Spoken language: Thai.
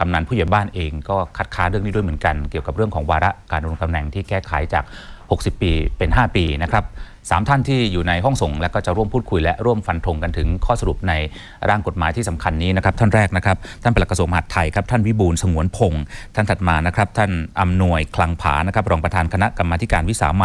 กำนันผู้ใหญ่บ้านเองก็คัดค้านเรื่องนี้ด้วยเหมือนกัน เกี่ยวกับเรื่องของวาระการดำรงตำแหน่งที่แก้ไขจาก 60 ปีเป็น 5 ปีนะครับสามท่านที่อยู่ในห้องส่งและก็จะร่วมพูดคุยและร่วมฟันธงกันถึงข้อสรุปในร่างกฎหมายที่สำคัญนี้นะครับท่านแรกนะครับท่านปลัดกระทรวงมหาดไทยครับท่านวิบูลสงวนพงศ์ท่านถัดมานะครับท่านอำนวยคลังผานะครับรองประธานคณะกรรมาการวิสามั